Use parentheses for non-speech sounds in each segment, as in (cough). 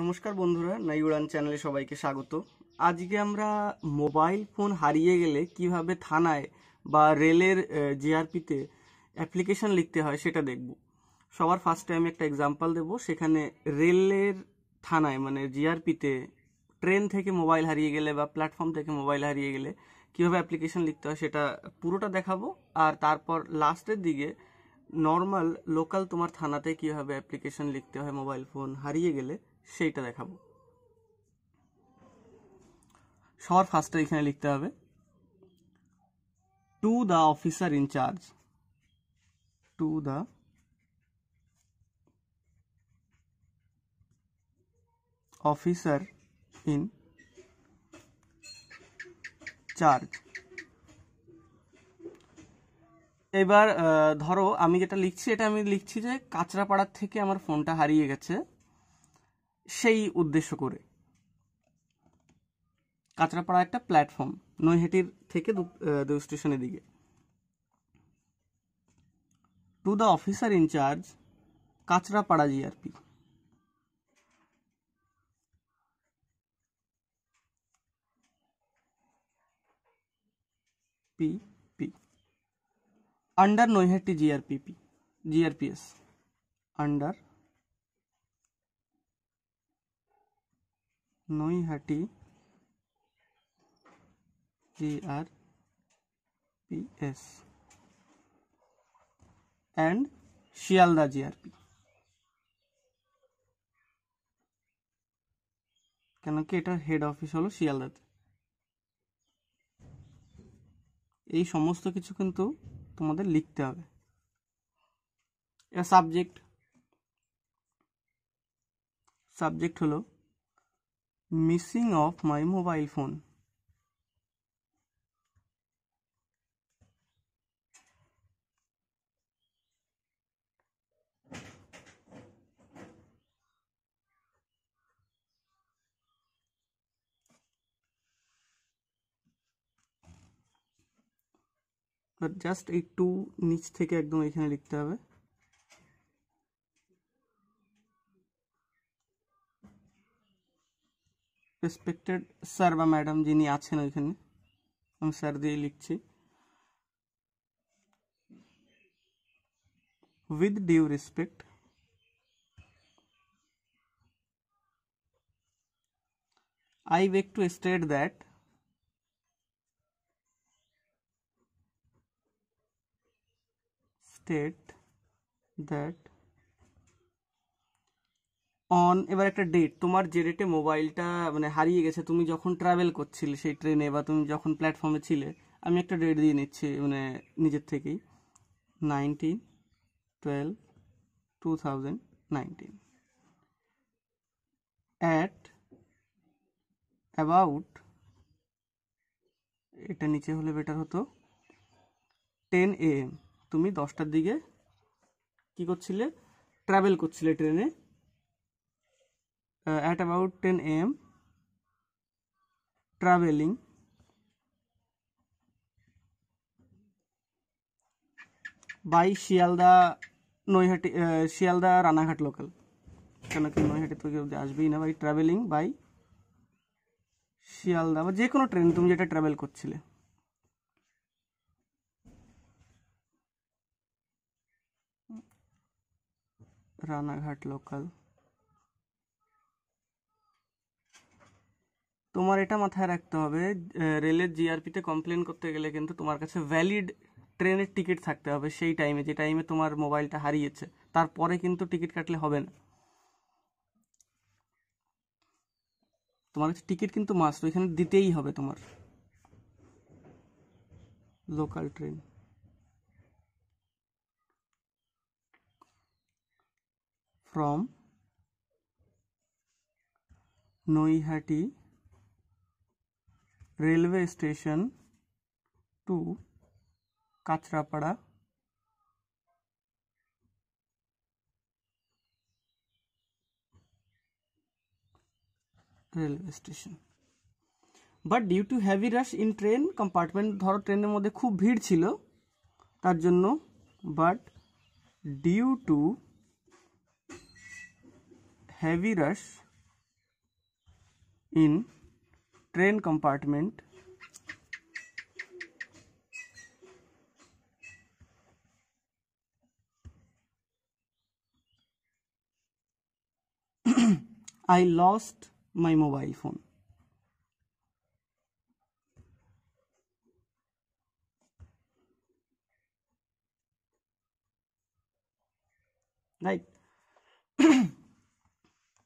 নমস্কার বন্ধুরা নাইউড়ান চ্যানেলে সবাইকে স্বাগত আজকে আমরা মোবাইল ফোন হারিয়ে গেলে কিভাবে থানায় বা রেলের জিআরপিতে অ্যাপ্লিকেশান লিখতে হয় সেটা দেখব সবার ফার্স্টে আমি একটা এক্সাম্পল দেব সেখানে রেলের থানায় মানে জিআরপিতে ট্রেন থেকে মোবাইল হারিয়ে গেলে বা প্ল্যাটফর্ম থেকে মোবাইল হারিয়ে গেলে কিভাবে অ্যাপ্লিকেশান লিখতে হয় সেটা পুরোটা দেখাবো আর তারপর লাস্টের দিকে নর্মাল লোকাল তোমার থানাতে কীভাবে অ্যাপ্লিকেশান লিখতে হয় মোবাইল ফোন হারিয়ে গেলে সেইটা দেখাবো সবার ফার্স্টে এখানে লিখতে হবে to the officer in charge to the officer in charge এবার ধরো আমি যেটা লিখছি এটা আমি লিখছি যে কাঁচরাপাড়ার থেকে আমার ফোনটা হারিয়ে গেছে সেই উদ্দেশ্য করে কাঁচরাপাড়া একটা প্ল্যাটফর্ম নৈহাটির থেকে দু স্টেশনের দিকে to the officer in charge Kanchrapara GRP P P under Naihati GRPP GRPS under Naihati আর পিএস অ্যান্ড শিয়ালদা জিআরপি কেন কি এটার হেড অফিস হলো শিয়ালদাতে এই সমস্ত কিছু কিন্তু তোমাদের লিখতে হবে এটা সাবজেক্ট সাবজেক্ট হলো missing of my mobile phone আর জাস্ট একটু নিচ থেকে একদম এখানে লিখতে হবে रेसपेक्टेड सर मैडम जिन्हें आईने सर दिए लिखी with the respect I wake to state that state that on এবার একটা ডেট তোমার যে ডেটে মোবাইলটা মানে হারিয়ে গেছে তুমি যখন ট্রাভেল করছিলে সেই ট্রেনে বা তুমি যখন প্ল্যাটফর্মে ছিলে আমি একটা ডেট দিয়ে নিচ্ছি মানে নিজের থেকেই nineteen twelve two thousand nineteen at about এটা নিচে হলে বেটার হতো টেন এ এম তুমি দশটার দিকে কি করছিলে ট্রাভেল করছিলে ট্রেনে uh, at about 10 am traveling by Shialda Noihati uh, Shialda Ranaghat local কেন কি নৈহাটি তো কেউ আসবেই না বাই ট্রাভেলিং বাই শিয়ালদা বা যে কোনো ট্রেন তুমি যেটা ট্রাভেল করছিলে রানাঘাট লোকাল তোমার এটা মাথায় রাখতে হবে রেলের জিআরপিতে কমপ্লেন করতে গেলে কিন্তু তোমার কাছে ভ্যালিড ট্রেনের টিকিট থাকতে হবে সেই টাইমে যে টাইমে তোমার মোবাইলটা হারিয়েছে তারপরে কিন্তু টিকিট কাটলে হবে না তোমার কাছে টিকিট কিন্তু মাস্ট ওইখানে দিতেই হবে তোমার local train from Naihati railway station to Kachrapara railway station but due to heavy rush in train compartment ধরো ট্রেনের মধ্যে খুব ভিড় ছিল তার জন্য but due to heavy rush in train compartment (clears throat) I lost my mobile phone. Right. (clears throat)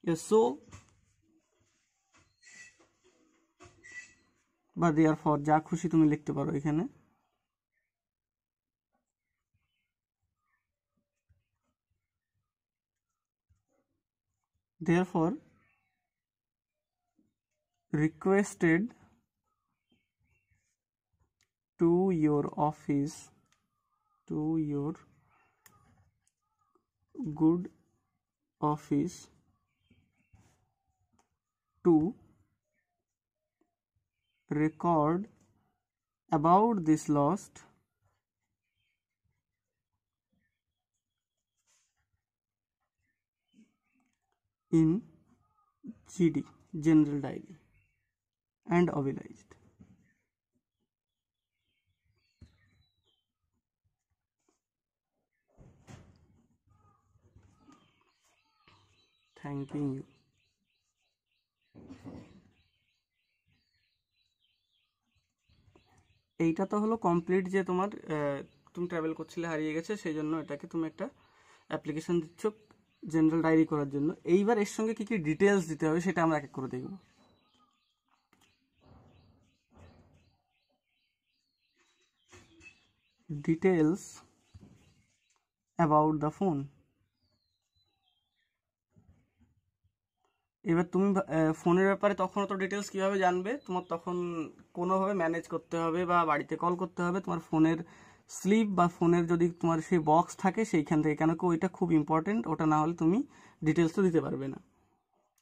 yes, so বা দেওয়ার পর যা খুশি তুমি লিখতে পারো এখানে there for requested to your office to your good office to record about this lost in GD general diary and ovalized. Thanking you. এইটা তো হলো কমপ্লিট যে তোমার তুমি ট্রাভেল করছিলে হারিয়ে গেছে সেই জন্য এটাকে তুমি একটা অ্যাপ্লিকেশন দিচ্ছ জেনারেল ডায়েরি করার জন্য এইবার এর সঙ্গে কী কী ডিটেলস দিতে হবে সেটা আমরা এক এক করে দেখব ডিটেলস অ্যাবাউট দ্য ফোন এবার তুমি ফোনের ব্যাপারে তখন তো ডিটেলস কীভাবে জানবে তোমার তখন কোনোভাবে ম্যানেজ করতে হবে বা বাড়িতে কল করতে হবে তোমার ফোনের স্লিপ বা ফোনের যদি তোমার সেই বক্স থাকে সেইখান থেকে কেন কি ওইটা খুব ইম্পর্টেন্ট ওটা না হলে তুমি ডিটেলস তো দিতে পারবে না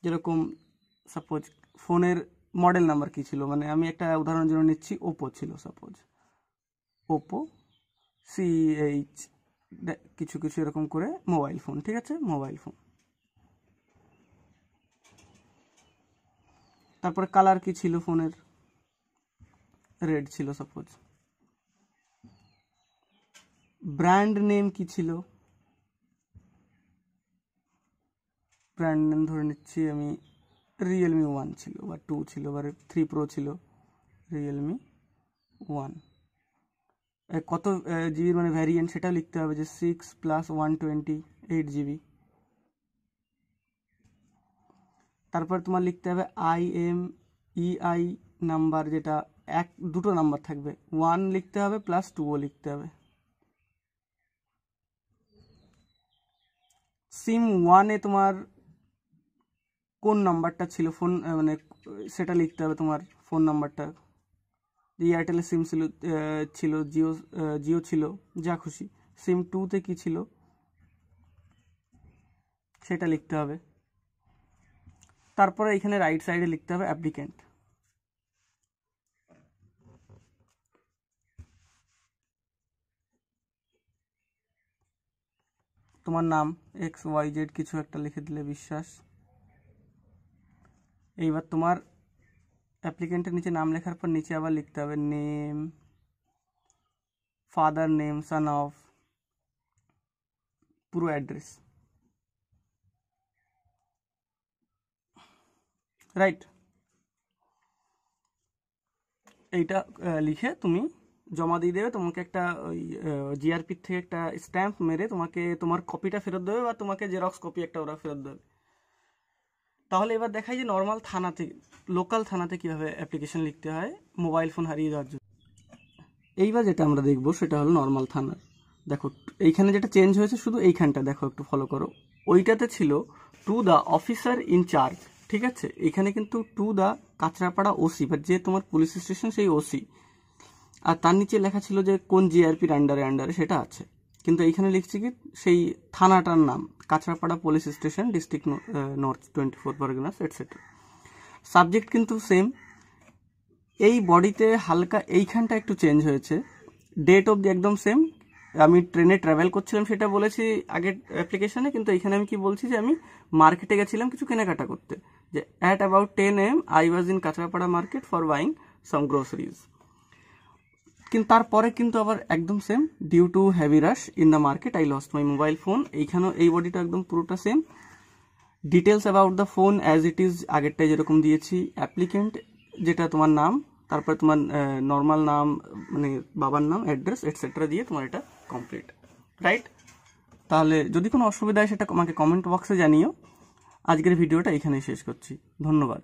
যেরকম সাপোজ ফোনের মডেল নাম্বার কী ছিল মানে আমি একটা উদাহরণ জন্য নিচ্ছি ওপো ছিল সাপোজ ওপো সি এইচ কিছু কিছু এরকম করে মোবাইল ফোন ঠিক আছে মোবাইল ফোন তারপর কালার কি ছিল ফোনের রেড ছিল সাপোজ ব্র্যান্ড নেম কি ছিল ব্র্যান্ড নেম ধরে নিচ্ছি আমি রিয়েলমি ওয়ান ছিল বা টু ছিল বা থ্রি প্রো ছিল রিয়েলমি ওয়ান কত জিবির মানে ভ্যারিয়েন্ট সেটাও লিখতে হবে যে six plus one twenty eight GB তারপর তোমার লিখতে হবে I M E I number যেটা এক দুটো নাম্বার থাকবে ওয়ান লিখতে হবে প্লাস টুও লিখতে হবে সিম ওয়ানে তোমার কোন নাম্বারটা ছিল ফোন মানে সেটা লিখতে হবে তোমার ফোন নাম্বারটা এয়ারটেলের সিম ছিল ছিল জিও জিও ছিল যা খুশি সিম টুতে কী ছিল সেটা লিখতে হবে তারপরে এখানে রাইট সাইডে লিখতে হবে एप्लीক্যান্ট তোমার নাম xyz কিছু একটা লিখে দিলে বিশ্বাস এইবার তোমার एप्लीক্যান্টের নিচে নাম লেখার পর নিচে আবার লিখতে হবে name father name son of পুরো অ্যাড্রেস রাইট এইটা লিখে তুমি জমা দিয়ে দেবে তোমাকে একটা ওই জিআরপির থেকে একটা স্ট্যাম্প মেরে তোমাকে তোমার কপিটা ফেরত দেবে বা তোমাকে জেরক্স কপি একটা ওরা ফেরত দেবে তাহলে এবার দেখাই যে নর্মাল থানাতে লোকাল থানাতে কীভাবে অ্যাপ্লিকেশন লিখতে হয় মোবাইল ফোন হারিয়ে যাওয়ার জন্য এইবার যেটা আমরা দেখব সেটা হলো নর্মাল থানার দেখো এইখানে যেটা চেঞ্জ হয়েছে শুধু এইখানটা দেখো একটু ফলো করো ওইটাতে ছিল to the officer in charge ঠিক আছে এখানে কিন্তু টু দা কাঁচরাপাড়া ওসি বা যে তোমার পুলিশ স্টেশন সেই ওসি আর তার নিচে লেখা ছিল যে কোন জিআরপির আন্ডারে আন্ডারে সেটা আছে কিন্তু এইখানে লিখছি কি সেই থানাটার নাম Kanchrapara police station district north twenty four Parganas etcetera subject কিন্তু সেম এই বডিতে হালকা এইখানটা একটু চেঞ্জ হয়েছে ডেট অব দি একদম সেম আমি ট্রেনে ট্রাভেল করছিলাম সেটা বলেছি আগের অ্যাপ্লিকেশনে কিন্তু এখানে আমি কি বলছি যে আমি মার্কেটে গেছিলাম কিছু কেনাকাটা করতে যে at about ten A M was in Kanchrapara market for buying some groceries কিন্তু তারপরে কিন্তু আবার একদম same due to heavy rush in the market I lost my mobile phone এইখানেও এই বডিটা একদম পুরোটা same details about the phone as it is আগেরটাই যেরকম দিয়েছি অ্যাপ্লিকেন্ট যেটা তোমার নাম তারপরে তোমার নর্মাল নাম মানে বাবার নাম অ্যাড্রেস এটসেট্রা দিয়ে তোমার এটা কমপ্লিট রাইট তাহলে যদি কোনো অসুবিধা হয় সেটা আমাকে কমেন্ট বক্সে জানিও আজকের ভিডিওটা এখানেই শেষ করছি ধন্যবাদ